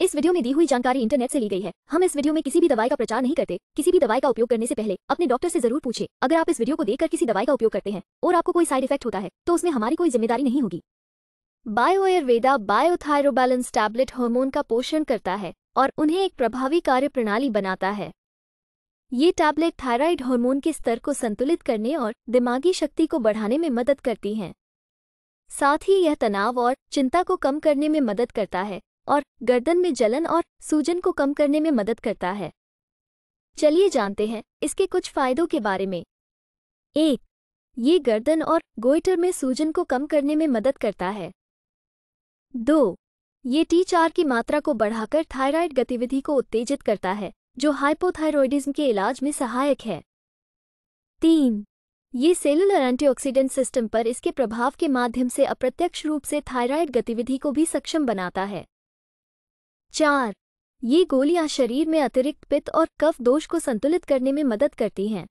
इस वीडियो में दी हुई जानकारी इंटरनेट से ली गई है हम इस वीडियो में किसी भी दवाई का प्रचार नहीं करते किसी भी दवाई का उपयोग करने से पहले अपने डॉक्टर से जरूर पूछे अगर आप इस वीडियो को देखकर किसी दवाई का उपयोग करते हैं और आपको कोई साइड इफेक्ट होता है तो उसमें हमारी कोई जिम्मेदारी नहीं होगी bio Ayurveda biothyrobalance tablet hormone का पोषण करता है और उन्हें एक प्रभावी कार्य प्रणाली बनाता है ये टैबलेट थायराइड हार्मोन के स्तर को संतुलित करने और दिमागी शक्ति को बढ़ाने में मदद करती हैं साथ ही यह तनाव और चिंता को कम करने में मदद करता है और गर्दन में जलन और सूजन को कम करने में मदद करता है चलिए जानते हैं इसके कुछ फायदों के बारे में एक ये गर्दन और गोइटर में सूजन को कम करने में मदद करता है दो ये टी चार की मात्रा को बढ़ाकर थायराइड गतिविधि को उत्तेजित करता है जो हाइपोथायरॉयडिज्म के इलाज में सहायक है तीन ये सेलुलर एंटीऑक्सीडेंट सिस्टम पर इसके प्रभाव के माध्यम से अप्रत्यक्ष रूप से थायराइड गतिविधि को भी सक्षम बनाता है चार ये गोलियां शरीर में अतिरिक्त पित्त और कफ दोष को संतुलित करने में मदद करती हैं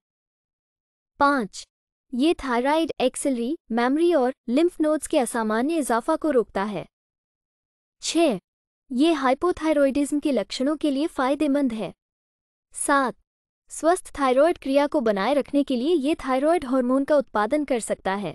पाँच ये थायराइड एक्सिलरी मैमरी और लिम्फ नोड्स के असामान्य इजाफा को रोकता है छ ये हाइपोथायरॉयडिज्म के लक्षणों के लिए फ़ायदेमंद है सात स्वस्थ थायरॉयड क्रिया को बनाए रखने के लिए ये थायरॉयड हार्मोन का उत्पादन कर सकता है